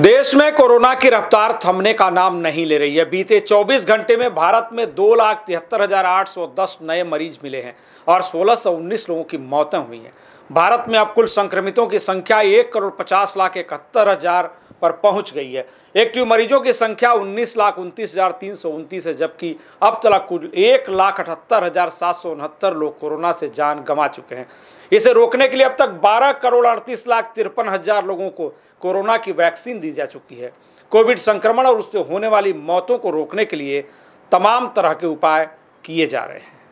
देश में कोरोना की रफ्तार थमने का नाम नहीं ले रही है बीते 24 घंटे में भारत में दो लाख तिहत्तर हजार आठ सौ दस नए मरीज मिले हैं और सोलह सौ उन्नीस लोगों की मौतें हुई हैं भारत में अब कुल संक्रमितों की संख्या एक करोड़ पचास लाख इकहत्तर हजार पर पहुंच गई है एक्टिव मरीजों की संख्या उन्नीस लाख उनतीस हज़ार तीन सौ उनतीस है जबकि अब तक कुल एक लाख अठहत्तर हज़ार सात सौ उनहत्तर लोग कोरोना से जान गंवा चुके हैं इसे रोकने के लिए अब तक बारह करोड़ अड़तीस लाख तिरपन हज़ार लोगों को कोरोना की वैक्सीन दी जा चुकी है कोविड संक्रमण और उससे होने वाली मौतों को रोकने के लिए तमाम तरह के उपाय किए जा रहे हैं